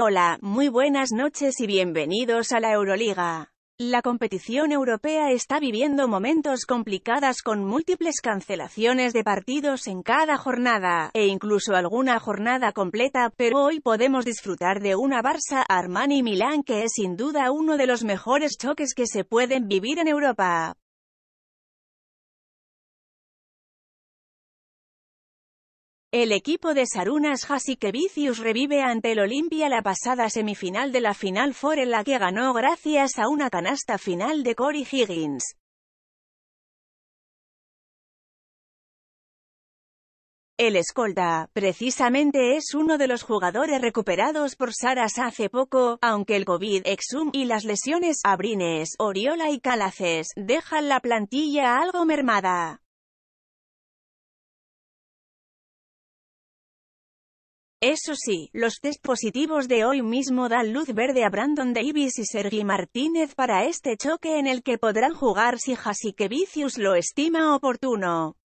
Hola, muy buenas noches y bienvenidos a la Euroliga. La competición europea está viviendo momentos complicadas con múltiples cancelaciones de partidos en cada jornada, e incluso alguna jornada completa, pero hoy podemos disfrutar de una Barça Armani Milán que es sin duda uno de los mejores choques que se pueden vivir en Europa, El equipo de Sarunas Hasikevicius revive ante el Olimpia la pasada semifinal de la Final Four en la que ganó gracias a una canasta final de Corey Higgins. El escolta, precisamente es uno de los jugadores recuperados por Saras hace poco, aunque el COVID, Exum y las lesiones, Abrines, Oriola y Calaces, dejan la plantilla algo mermada. Eso sí, los test positivos de hoy mismo dan luz verde a Brandon Davis y Sergi Martínez para este choque en el que podrán jugar si Jasikevicius lo estima oportuno.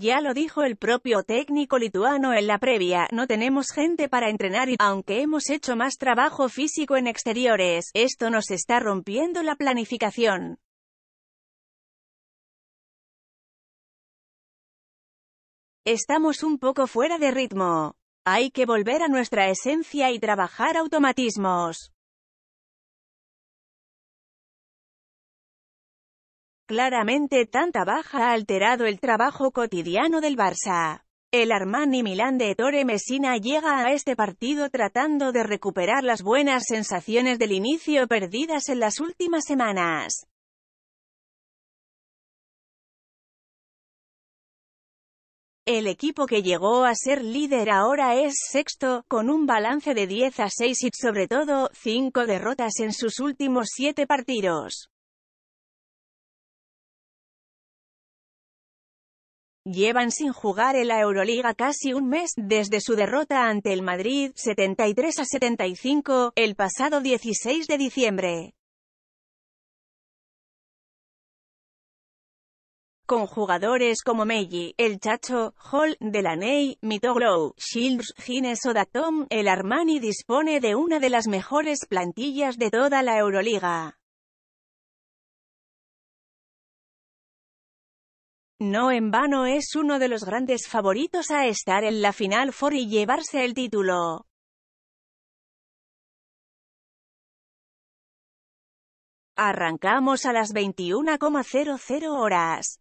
Ya lo dijo el propio técnico lituano en la previa, no tenemos gente para entrenar y, aunque hemos hecho más trabajo físico en exteriores, esto nos está rompiendo la planificación. Estamos un poco fuera de ritmo. Hay que volver a nuestra esencia y trabajar automatismos. Claramente tanta baja ha alterado el trabajo cotidiano del Barça. El Armani Milán de Ettore Messina llega a este partido tratando de recuperar las buenas sensaciones del inicio perdidas en las últimas semanas. El equipo que llegó a ser líder ahora es sexto, con un balance de 10 a 6 y sobre todo, 5 derrotas en sus últimos 7 partidos. Llevan sin jugar en la Euroliga casi un mes, desde su derrota ante el Madrid, 73 a 75, el pasado 16 de diciembre. con jugadores como Meiji, El Chacho, Hall, Delaney, Mitoglou, Shields, Gines o Datom, el Armani dispone de una de las mejores plantillas de toda la Euroliga. No en vano es uno de los grandes favoritos a estar en la Final for y llevarse el título. Arrancamos a las 21,00 horas.